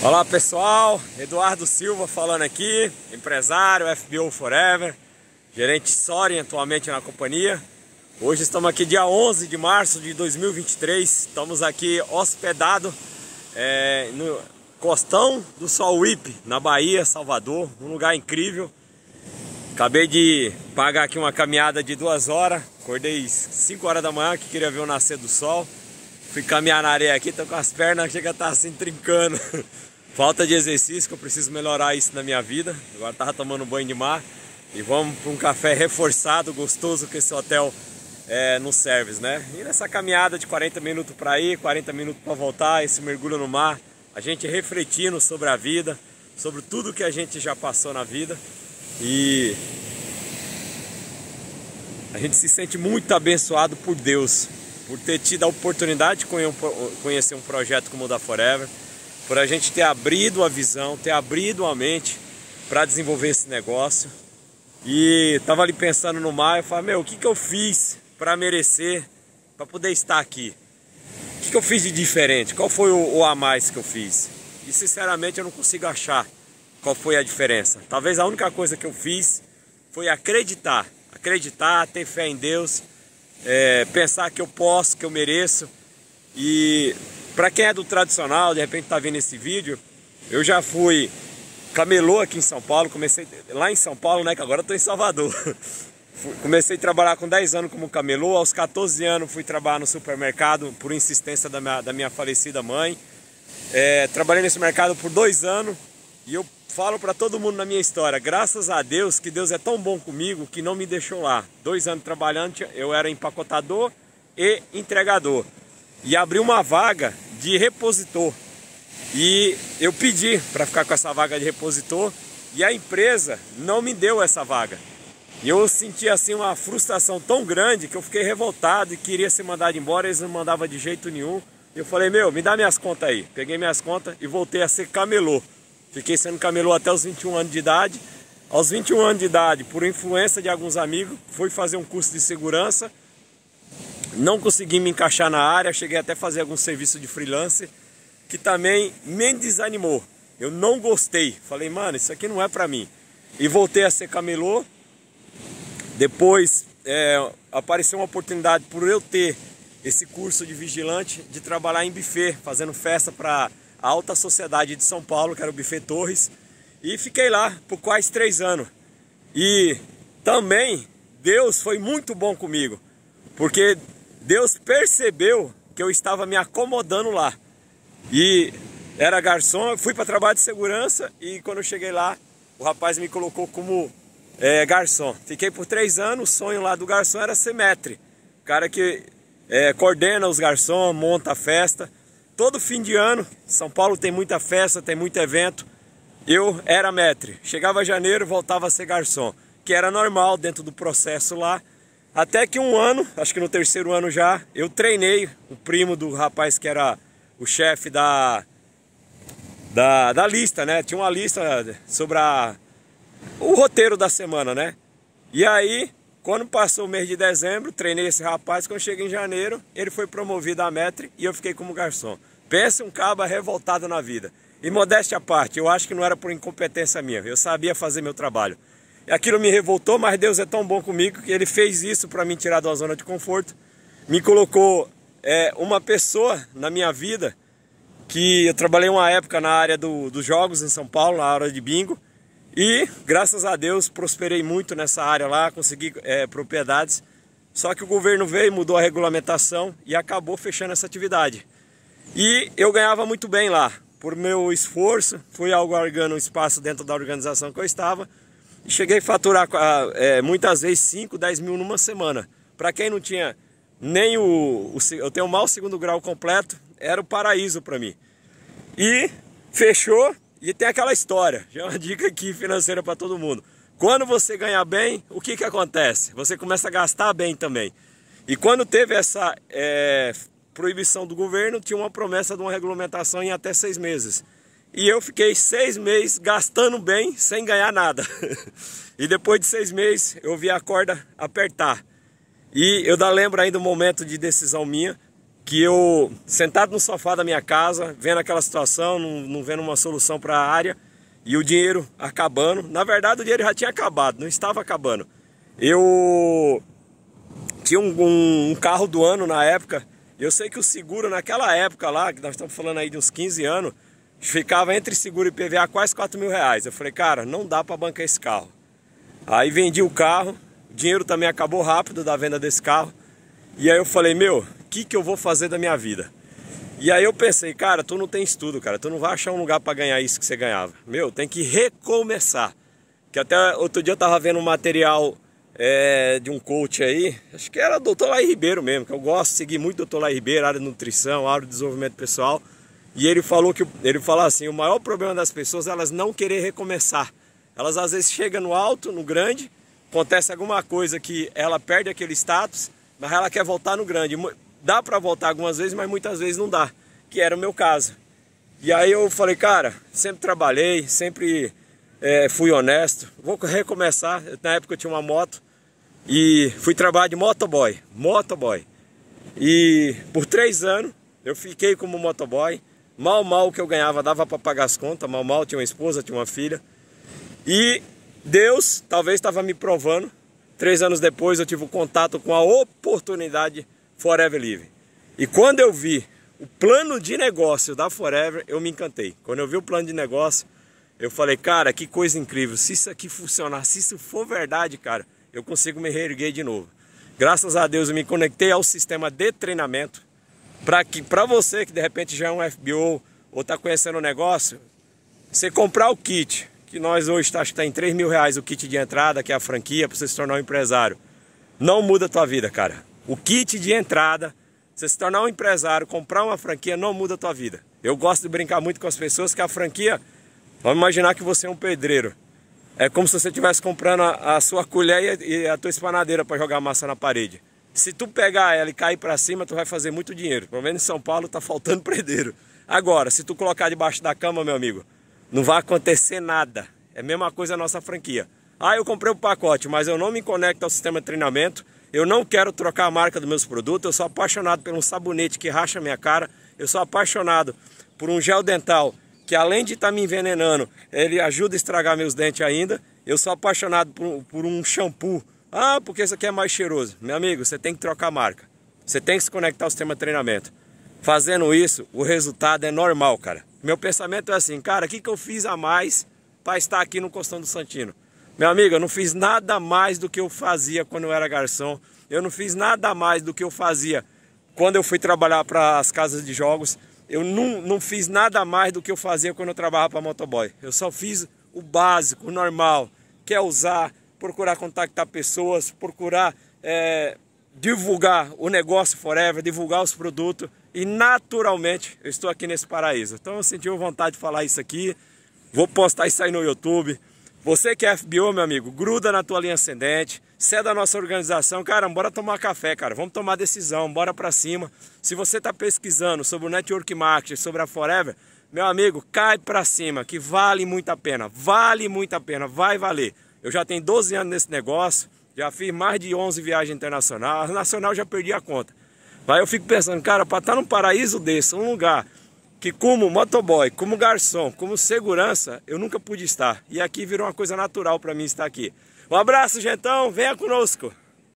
Olá pessoal, Eduardo Silva falando aqui, empresário FBO Forever, gerente Sori atualmente na companhia. Hoje estamos aqui dia 11 de março de 2023, estamos aqui hospedado é, no Costão do Sol Whip, na Bahia, Salvador, um lugar incrível. Acabei de pagar aqui uma caminhada de duas horas, acordei 5 horas da manhã que queria ver o nascer do sol. Fui caminhar na areia aqui, tô com as pernas, chega a estar tá assim trincando. Falta de exercício, que eu preciso melhorar isso na minha vida. Agora tava tomando banho de mar e vamos para um café reforçado, gostoso que esse hotel é, nos serve, né? E nessa caminhada de 40 minutos para ir, 40 minutos para voltar, esse mergulho no mar, a gente refletindo sobre a vida, sobre tudo que a gente já passou na vida e a gente se sente muito abençoado por Deus, por ter tido a oportunidade de conhecer um projeto como o da Forever, por a gente ter abrido a visão, ter abrido a mente para desenvolver esse negócio. E tava ali pensando no mar, eu falei, meu, o que, que eu fiz para merecer, para poder estar aqui? O que, que eu fiz de diferente? Qual foi o, o a mais que eu fiz? E sinceramente eu não consigo achar qual foi a diferença. Talvez a única coisa que eu fiz foi acreditar. Acreditar, ter fé em Deus, é, pensar que eu posso, que eu mereço. E para quem é do tradicional, de repente está vendo esse vídeo, eu já fui camelô aqui em São Paulo, comecei lá em São Paulo, né, que agora estou em Salvador. comecei a trabalhar com 10 anos como camelô, aos 14 anos fui trabalhar no supermercado por insistência da minha, da minha falecida mãe. É, trabalhei nesse mercado por dois anos e eu falo para todo mundo na minha história, graças a Deus que Deus é tão bom comigo que não me deixou lá. Dois anos trabalhando, eu era empacotador e entregador. E abri uma vaga de repositor. E eu pedi para ficar com essa vaga de repositor e a empresa não me deu essa vaga. E eu senti assim uma frustração tão grande que eu fiquei revoltado e queria ser mandado embora, eles não mandavam de jeito nenhum. Eu falei, meu, me dá minhas contas aí. Peguei minhas contas e voltei a ser camelô. Fiquei sendo camelô até os 21 anos de idade. Aos 21 anos de idade, por influência de alguns amigos, fui fazer um curso de segurança não consegui me encaixar na área, cheguei até a fazer algum serviço de freelancer que também me desanimou. Eu não gostei. Falei, mano, isso aqui não é para mim. E voltei a ser camelô. Depois é, apareceu uma oportunidade por eu ter esse curso de vigilante de trabalhar em buffet, fazendo festa para a alta sociedade de São Paulo, que era o Buffet Torres. E fiquei lá por quase três anos. E também Deus foi muito bom comigo, porque Deus percebeu que eu estava me acomodando lá. E era garçom, fui para trabalho de segurança e quando eu cheguei lá, o rapaz me colocou como é, garçom. Fiquei por três anos, o sonho lá do garçom era ser metre. O cara que é, coordena os garçons, monta a festa. Todo fim de ano, São Paulo tem muita festa, tem muito evento. Eu era metre. Chegava janeiro, voltava a ser garçom, que era normal dentro do processo lá. Até que um ano, acho que no terceiro ano já, eu treinei o primo do rapaz que era o chefe da, da, da lista, né? Tinha uma lista sobre a, o roteiro da semana, né? E aí, quando passou o mês de dezembro, treinei esse rapaz. Quando cheguei em janeiro, ele foi promovido a metre e eu fiquei como garçom. Pensa um caba revoltado na vida. E modéstia à parte, eu acho que não era por incompetência minha. Eu sabia fazer meu trabalho. Aquilo me revoltou, mas Deus é tão bom comigo que Ele fez isso para me tirar da zona de conforto. Me colocou é, uma pessoa na minha vida que eu trabalhei uma época na área do, dos jogos em São Paulo, na área de bingo. E graças a Deus prosperei muito nessa área lá, consegui é, propriedades. Só que o governo veio, mudou a regulamentação e acabou fechando essa atividade. E eu ganhava muito bem lá. Por meu esforço, fui algo algargando um espaço dentro da organização que eu estava cheguei a faturar é, muitas vezes 5, 10 mil numa semana. Para quem não tinha nem o, o, Eu tenho mal segundo grau completo, era o paraíso para mim. E fechou, e tem aquela história, já é uma dica aqui financeira para todo mundo. Quando você ganha bem, o que, que acontece? Você começa a gastar bem também. E quando teve essa é, proibição do governo, tinha uma promessa de uma regulamentação em até seis meses e eu fiquei seis meses gastando bem sem ganhar nada. e depois de seis meses eu vi a corda apertar. E eu da lembro ainda um momento de decisão minha que eu sentado no sofá da minha casa, vendo aquela situação, não, não vendo uma solução para a área e o dinheiro acabando. Na verdade, o dinheiro já tinha acabado, não estava acabando. Eu tinha um, um, um carro do ano na época. Eu sei que o seguro naquela época lá, que nós estamos falando aí de uns 15 anos, Ficava entre seguro e PVA quase 4 mil reais. Eu falei, cara, não dá para bancar esse carro. Aí vendi o carro, o dinheiro também acabou rápido da venda desse carro. E aí eu falei, meu, o que, que eu vou fazer da minha vida? E aí eu pensei, cara, tu não tem estudo, cara, tu não vai achar um lugar para ganhar isso que você ganhava. Meu, tem que recomeçar. Que até outro dia eu tava vendo um material é, de um coach aí, acho que era o doutor Lai Ribeiro mesmo, que eu gosto, segui muito o doutor Lai Ribeiro, área de nutrição, área de desenvolvimento pessoal. E ele falou que ele fala assim, o maior problema das pessoas é elas não querer recomeçar. Elas às vezes chegam no alto, no grande, acontece alguma coisa que ela perde aquele status, mas ela quer voltar no grande. Dá para voltar algumas vezes, mas muitas vezes não dá, que era o meu caso. E aí eu falei, cara, sempre trabalhei, sempre é, fui honesto, vou recomeçar. Na época eu tinha uma moto e fui trabalhar de motoboy, motoboy. E por três anos eu fiquei como motoboy, Mal, mal que eu ganhava dava para pagar as contas, mal, mal tinha uma esposa, tinha uma filha. E Deus talvez estava me provando. Três anos depois eu tive o contato com a oportunidade Forever Live. E quando eu vi o plano de negócio da Forever, eu me encantei. Quando eu vi o plano de negócio, eu falei, cara, que coisa incrível. Se isso aqui funcionar, se isso for verdade, cara, eu consigo me reerguer de novo. Graças a Deus eu me conectei ao sistema de treinamento para que para você que de repente já é um FBO ou está conhecendo o negócio, você comprar o kit, que nós hoje está tá em 3 mil reais o kit de entrada, que é a franquia, para você se tornar um empresário. Não muda a tua vida, cara. O kit de entrada, você se tornar um empresário, comprar uma franquia, não muda a tua vida. Eu gosto de brincar muito com as pessoas que a franquia, vamos imaginar que você é um pedreiro. É como se você estivesse comprando a, a, sua colher e a, e a tua espanadeira para jogar massa na parede. Se tu pegar ela e cair para cima, tu vai fazer muito dinheiro. Pelo menos em São Paulo tá faltando predeiro. Agora, se tu colocar debaixo da cama, meu amigo, não vai acontecer nada. É a mesma coisa a nossa franquia. Ah, eu comprei o pacote, mas eu não me conecto ao sistema de treinamento. Eu não quero trocar a marca dos meus produtos. Eu sou apaixonado por um sabonete que racha minha cara. Eu sou apaixonado por um gel dental que além de estar tá me envenenando, ele ajuda a estragar meus dentes ainda. Eu sou apaixonado por, por um shampoo ah, porque isso aqui é mais cheiroso. Meu amigo, você tem que trocar a marca. Você tem que se conectar ao sistema de treinamento. Fazendo isso, o resultado é normal, cara. Meu pensamento é assim, cara, o que, que eu fiz a mais para estar aqui no Costão do Santino? Meu amigo, eu não fiz nada mais do que eu fazia quando eu era garçom. Eu não fiz nada mais do que eu fazia quando eu fui trabalhar para as casas de jogos. Eu não, não fiz nada mais do que eu fazia quando eu trabalhava para motoboy. Eu só fiz o básico, o normal, que é usar procurar contactar pessoas, procurar é, divulgar o negócio Forever, divulgar os produtos e naturalmente eu estou aqui nesse paraíso. Então eu senti vontade de falar isso aqui, vou postar isso aí no YouTube. Você que é FBO, meu amigo, gruda na tua linha ascendente, você é da nossa organização, cara, bora tomar café, cara, vamos tomar decisão, bora para cima. Se você está pesquisando sobre o Network Marketing, sobre a Forever, meu amigo, cai para cima, que vale muito a pena, vale muito a pena, vai valer. Eu já tenho 12 anos nesse negócio, já fiz mais de 11 viagens internacionais, nacional já perdi a conta. Mas eu fico pensando, cara, para estar tá num paraíso desse, um lugar que como motoboy, como garçom, como segurança, eu nunca pude estar. E aqui virou uma coisa natural para mim estar aqui. Um abraço, gentão, venha conosco!